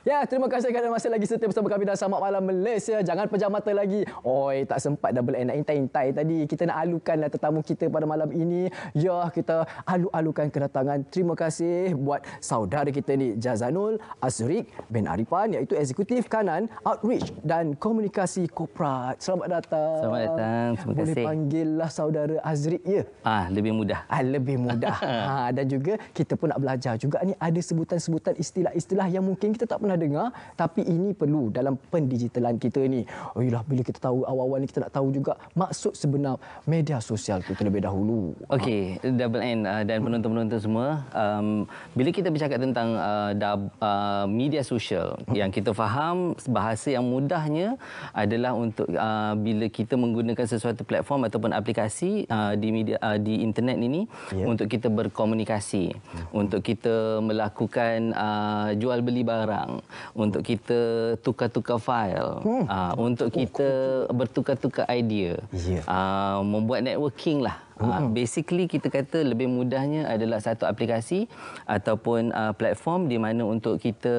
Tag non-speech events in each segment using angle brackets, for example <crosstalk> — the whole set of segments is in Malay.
Ya, terima kasih kerana masih lagi setiap bersama kami dan selamat malam Malaysia. Jangan pejam mata lagi. Oi, tak sempat double end intai intai tadi. Kita nak alukanlah tetamu kita pada malam ini. Ya, kita alu-alukan kedatangan. Terima kasih buat saudara kita ni Jazanul Azrik bin Arifan iaitu eksekutif kanan outreach dan komunikasi Koprat. Selamat datang. Selamat datang. Terima kasih. Boleh panggil lah saudara Azrik ya. Ah, lebih mudah. Ah, lebih mudah. ha, <laughs> dan juga kita pun nak belajar juga ni ada sebutan-sebutan istilah-istilah yang mungkin kita tak pernah pernah dengar tapi ini perlu dalam pendigitalan kita ni. Oh yalah bila kita tahu awal-awal ni kita tak tahu juga maksud sebenar media sosial tu terlebih dahulu. Okey, ha. double N uh, dan penonton-penonton semua, um, bila kita bercakap tentang uh, da, uh, media sosial hmm. yang kita faham bahasa yang mudahnya adalah untuk uh, bila kita menggunakan sesuatu platform ataupun aplikasi uh, di media uh, di internet ini yeah. untuk kita berkomunikasi, hmm. untuk kita melakukan uh, jual beli barang untuk kita tukar-tukar file, hmm. uh, untuk oh, kita bertukar-tukar idea, yeah. Ya. uh, membuat networking lah. Uh, basically kita kata lebih mudahnya adalah satu aplikasi ataupun uh, platform di mana untuk kita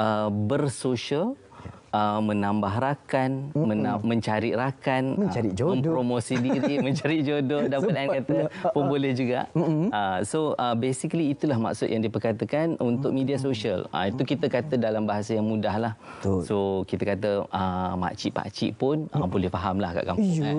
uh, bersosial uh, menambah rakan, mm-hmm. mena- mencari rakan, mencari uh, jodoh, uh, mempromosi diri, <laughs> mencari jodoh, dapat yang kata pun uh-uh. boleh juga. Mm-hmm. Uh, so uh, basically itulah maksud yang diperkatakan untuk mm-hmm. media sosial. Uh, itu kita kata dalam bahasa yang mudahlah. lah. So kita kata uh, makcik pakcik pun uh, mm-hmm. boleh faham lah kat kampung. Eh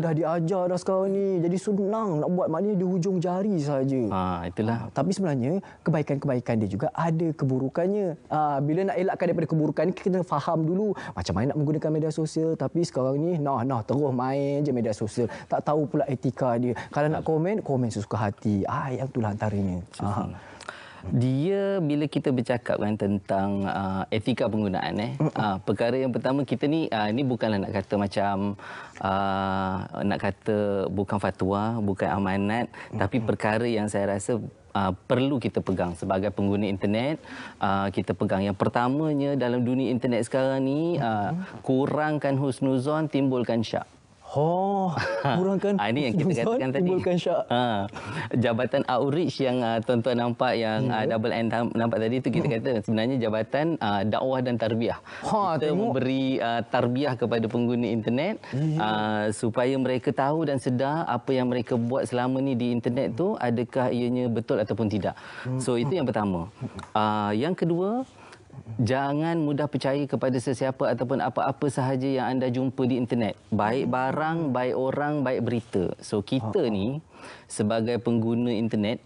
dah diajar dah sekarang ni. Jadi senang nak buat maknanya di hujung jari saja. Ha, itulah. Ha, tapi sebenarnya kebaikan-kebaikan dia juga ada keburukannya. Ha, bila nak elakkan daripada keburukan kita faham dulu macam mana nak menggunakan media sosial tapi sekarang ni nah nah terus main je media sosial. Tak tahu pula etika dia. Kalau nak komen, komen sesuka hati. Ah, lah ha, yang itulah antaranya. Ha. Dia bila kita bercakap kan tentang uh, etika penggunaan eh. Uh, perkara yang pertama kita ni uh, ni bukanlah nak kata macam uh, nak kata bukan fatwa, bukan amanat tapi perkara yang saya rasa Uh, perlu kita pegang sebagai pengguna internet uh, kita pegang yang pertamanya dalam dunia internet sekarang ni uh, kurangkan husnuzon timbulkan syak Oh, kurangkan <laughs> ha, ah, ini yang kita katakan tadi. Ha, jabatan outreach yang ah, tuan-tuan uh, nampak yang yeah. uh, ya. double end nampak tadi itu kita kata sebenarnya jabatan uh, dakwah dan tarbiyah. Ha, kita tengok. memberi uh, tarbiyah kepada pengguna internet yeah. Ya. uh, supaya mereka tahu dan sedar apa yang mereka buat selama ni di internet tu adakah ianya betul ataupun tidak. Hmm. So itu yang pertama. Uh, yang kedua, Jangan mudah percaya kepada sesiapa ataupun apa-apa sahaja yang anda jumpa di internet. Baik barang, baik orang, baik berita. So kita ah. ni sebagai pengguna internet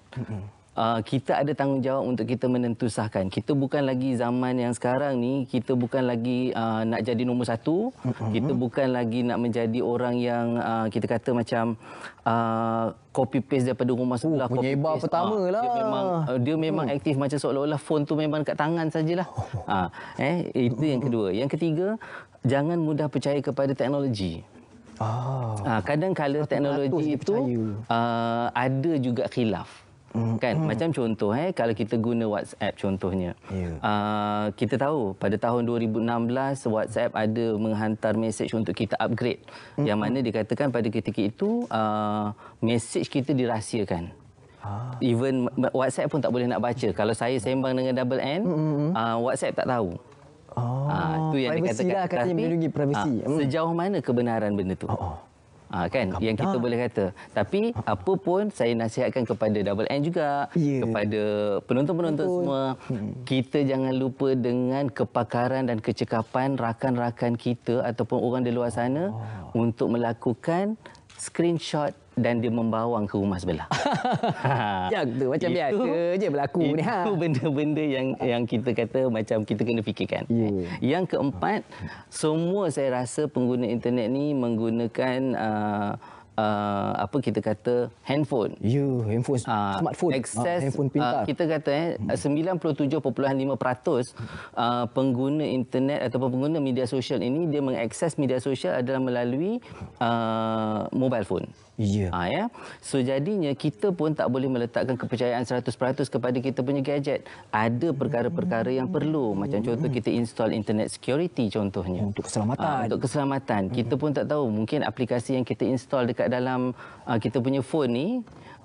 Uh, kita ada tanggungjawab untuk kita menentusahkan. Kita bukan lagi zaman yang sekarang ni. Kita bukan lagi uh, nak jadi nombor satu. Uh -huh. Kita bukan lagi nak menjadi orang yang uh, kita kata macam uh, copy paste daripada rumah oh, sebelah. Uh, Penyebar paste. pertama uh, lah. Dia memang, uh, dia memang uh. aktif macam seolah-olah phone tu memang dekat tangan sajalah. Uh, eh, itu yang kedua. Yang ketiga, jangan mudah percaya kepada teknologi. Ah, uh, kadang teknologi itu uh, ada juga khilaf. Mm-hmm. kan hmm. macam contoh eh kalau kita guna WhatsApp contohnya yeah. Ya. uh, kita tahu pada tahun 2016 WhatsApp ada menghantar message untuk kita upgrade hmm. yang mm-hmm. mana dikatakan pada ketika itu uh, ah, message kita dirahsiakan ah. even WhatsApp pun tak boleh nak baca kalau saya sembang dengan double n hmm. uh, WhatsApp tak tahu oh uh, tu yang dikatakan lah, Tapi, mm. sejauh mana kebenaran benda itu? oh, oh. Ha, kan Kamu yang kita boleh kata. Tapi apa pun saya nasihatkan kepada Double N juga yeah. kepada penonton-penonton Betul. semua hmm. kita jangan lupa dengan kepakaran dan kecekapan rakan-rakan kita ataupun orang di luar sana oh. untuk melakukan screenshot dan dia membawang ke rumah sebelah. ya, <laughs> tu, macam itu, biasa je berlaku itu ni. Ha. Itu benda-benda yang yang kita kata macam kita kena fikirkan. Yeah. Yang keempat, semua saya rasa pengguna internet ni menggunakan... Uh, uh, apa kita kata handphone. Ya, handphone uh, smartphone. Access, uh, handphone pintar. Uh, kita kata eh, 97.5% hmm. uh, pengguna internet ataupun pengguna media sosial ini dia mengakses media sosial adalah melalui uh, mobile phone. Yeah. Ya. Ha, ya. So jadinya kita pun tak boleh meletakkan kepercayaan 100% kepada kita punya gadget. Ada perkara-perkara yang perlu. Macam contoh kita install internet security contohnya. Untuk keselamatan. Ha, untuk keselamatan. Kita pun tak tahu mungkin aplikasi yang kita install dekat dalam uh, kita punya phone ni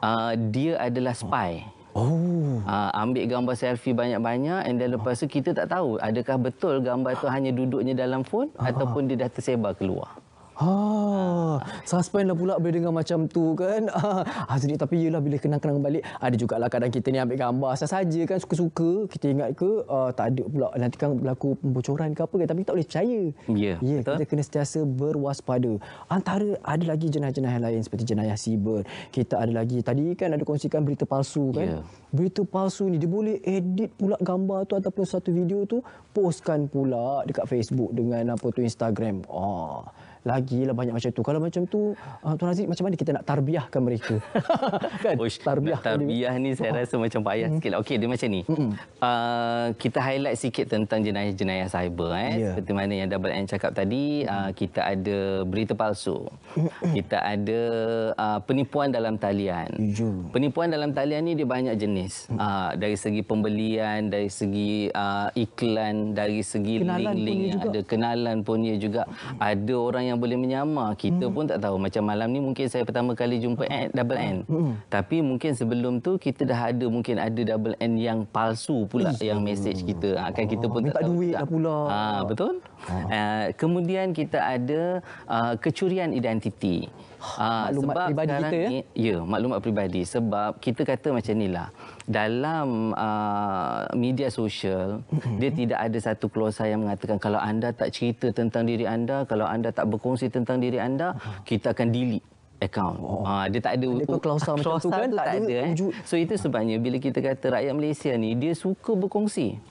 uh, dia adalah spy. Oh. Uh, ambil gambar selfie banyak-banyak and then lepas tu kita tak tahu adakah betul gambar tu hanya duduknya dalam phone uh ataupun dia dah tersebar keluar. Ha, suspend lah pula boleh dengar macam tu kan. Ha, <laughs> ah, jadi tapi yelah bila kenang-kenang balik, ada jugalah kadang kita ni ambil gambar asal saja kan suka-suka. Kita ingat ke uh, tak ada pula nanti kan berlaku pembocoran ke apa kan. Tapi tak boleh percaya. Ya, yeah, ya, yeah, Kita kena sentiasa berwaspada. Antara ada lagi jenayah-jenayah yang lain seperti jenayah siber. Kita ada lagi, tadi kan ada kongsikan berita palsu kan. Yeah. Berita palsu ni dia boleh edit pula gambar tu ataupun satu video tu postkan pula dekat Facebook dengan apa tu Instagram. Oh lagilah banyak macam tu. Kalau macam tu, uh, Tuan Aziz, macam mana kita nak tarbiahkan mereka? <laughs> kan? Ush, tarbiah tarbiah ni saya oh. rasa oh. macam payah mm. sikit. Lah. Okey, dia macam ni. Uh, kita highlight sikit tentang jenayah-jenayah cyber. Eh. Yeah. Seperti mana yang Double N cakap tadi, uh, kita ada berita palsu. Hmm. kita ada uh, penipuan dalam talian. Jujur. Penipuan dalam talian ni dia banyak jenis. Mm. Uh, dari segi pembelian, dari segi uh, iklan, dari segi link-link. Kenalan link -link punya juga. Ada kenalan punya juga. Ada orang yang yang boleh menyamar kita hmm. pun tak tahu macam malam ni mungkin saya pertama kali jumpa hmm. N, double N hmm. tapi mungkin sebelum tu kita dah ada mungkin ada double N yang palsu pula Is. yang message kita ha, kan kita pun ah, tak minta tahu duit tak. pula ha, betul ah. uh, kemudian kita ada uh, kecurian identiti Ah, ha, maklumat sebab pribadi kita ya? Ni, ya maklumat pribadi sebab kita kata macam inilah dalam uh, media sosial mm-hmm. dia tidak ada satu klausa yang mengatakan kalau anda tak cerita tentang diri anda kalau anda tak berkongsi tentang diri anda kita akan delete account. Oh. Ha, dia tak ada dia klausa, klausa macam klausa tu kan tak, tak ada eh. So itu sebabnya bila kita kata rakyat Malaysia ni dia suka berkongsi. <laughs>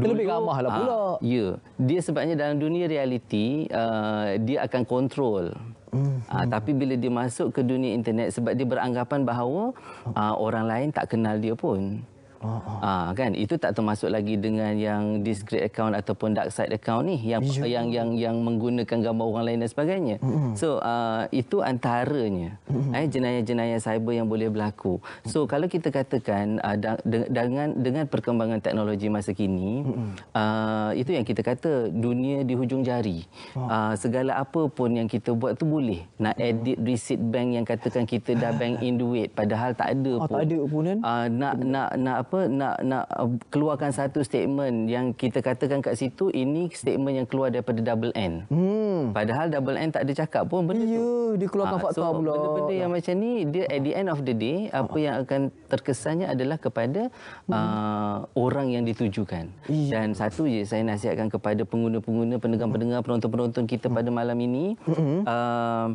Dulu, lebih ramah lah pula. Ha, ya. Dia sebabnya dalam dunia realiti uh, dia akan kontrol Uh, tapi bila dia masuk ke dunia internet sebab dia beranggapan bahawa uh, orang lain tak kenal dia pun. Oh, oh. Ha, kan itu tak termasuk lagi dengan yang discreet account ataupun dark side account ni yang yeah. yang yang yang menggunakan gambar orang lain dan sebagainya. Mm-hmm. So uh, itu antaranya mm-hmm. eh jenayah-jenayah cyber yang boleh berlaku. So mm-hmm. kalau kita katakan uh, da- dengan dengan perkembangan teknologi masa kini mm-hmm. uh, itu yang kita kata dunia di hujung jari. Oh. Uh, segala apa pun yang kita buat tu boleh. Nak edit mm-hmm. receipt bank yang katakan kita dah bank in duit padahal tak ada oh, pun. Tak ada pun Uh, nak nak nak apa apa nak nak uh, keluarkan satu statement yang kita katakan kat situ ini statement yang keluar daripada double N. Hmm. Padahal double N tak ada cakap pun benda yeah, tu. Ya, dia keluarkan ha, ah, fakta so, pula. Benda-benda yang macam ni dia at the end of the day apa yang akan terkesannya adalah kepada hmm. uh, orang yang ditujukan. Yeah. Dan satu je saya nasihatkan kepada pengguna-pengguna, pendengar-pendengar, penonton-penonton kita pada malam ini hmm. uh,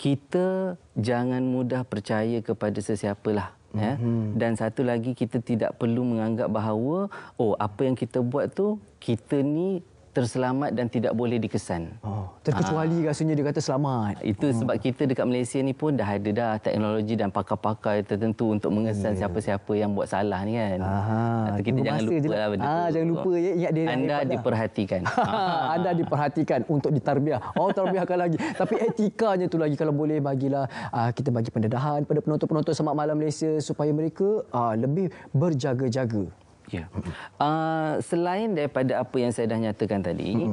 kita jangan mudah percaya kepada sesiapalah ya hmm. dan satu lagi kita tidak perlu menganggap bahawa oh apa yang kita buat tu kita ni terselamat dan tidak boleh dikesan. Oh, terkecuali ha. rasanya dia kata selamat. Itu oh. sebab kita dekat Malaysia ni pun dah ada dah teknologi dan pakar-pakar tertentu untuk mengesan ya. siapa-siapa yeah. yang buat salah ni kan. Aha. Kita jangan lupa lah. lah. Benda ah, jangan lupa ya. Ingat dia Anda lah. diperhatikan. Ha. <laughs> Anda diperhatikan untuk ditarbiah. Oh, tarbiahkan lagi. Tapi etikanya tu lagi kalau boleh bagilah ah, kita bagi pendedahan pada penonton-penonton Semak Malam Malaysia supaya mereka ah, lebih berjaga-jaga. Ya. Uh, selain daripada apa yang saya dah nyatakan tadi,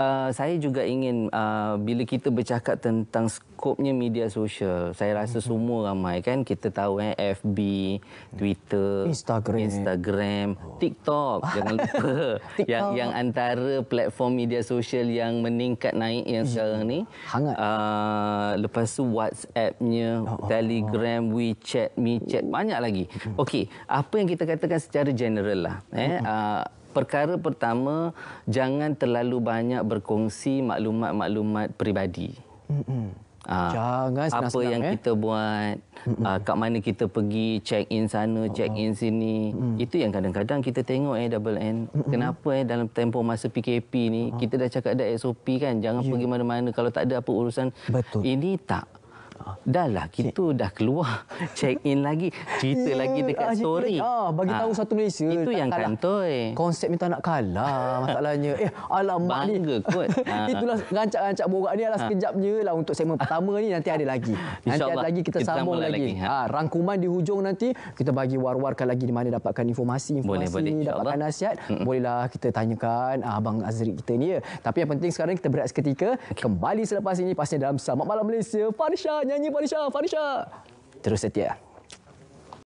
uh, saya juga ingin uh, bila kita bercakap tentang skopnya media sosial, saya rasa semua ramai kan kita tahu eh FB, Twitter, Instagram, Instagram, oh. TikTok, jangan <laughs> lupa TikTok. yang yang antara platform media sosial yang meningkat naik yang sekarang ni. Hangat. Uh, lepas tu WhatsApp-nya, oh, oh, Telegram, WeChat, MeChat, banyak lagi. Okey, apa yang kita katakan secara general adalah eh, uh, perkara pertama jangan terlalu banyak berkongsi maklumat-maklumat peribadi. Uh, jangan senang apa yang eh. kita buat, uh, kat mana kita pergi, check in sana, check oh. in sini. Mm-mm. Itu yang kadang-kadang kita tengok eh double end. Mm-mm. Kenapa eh dalam tempoh masa PKP ni mm kita dah cakap ada SOP kan, jangan yeah. pergi mana-mana kalau tak ada apa urusan. Betul. Ini tak dahlah kita check. dah keluar <laughs> check in lagi cerita yeah. lagi dekat ah, story ah bagi ah, tahu ha. satu Malaysia itu yang kalah. kantoi konsep minta nak kalah <laughs> masalahnya eh alamak ni kot <laughs> ah. itulah rancak-rancak borak ni alah sekejap je lah untuk segmen pertama ni nanti ada lagi nanti ada lagi kita, kita sambung lagi, lagi. Ha. ha rangkuman di hujung nanti kita bagi war-warkan lagi di mana dapatkan informasi informasi ni dapatkan Allah. nasihat hmm. bolehlah kita tanyakan abang Azri kita ni ya tapi yang penting sekarang kita berehat seketika okay. kembali selepas ini pasti dalam selamat malam Malaysia Farsha nyanyi nyanyi Farisha, Farisha. Terus setia.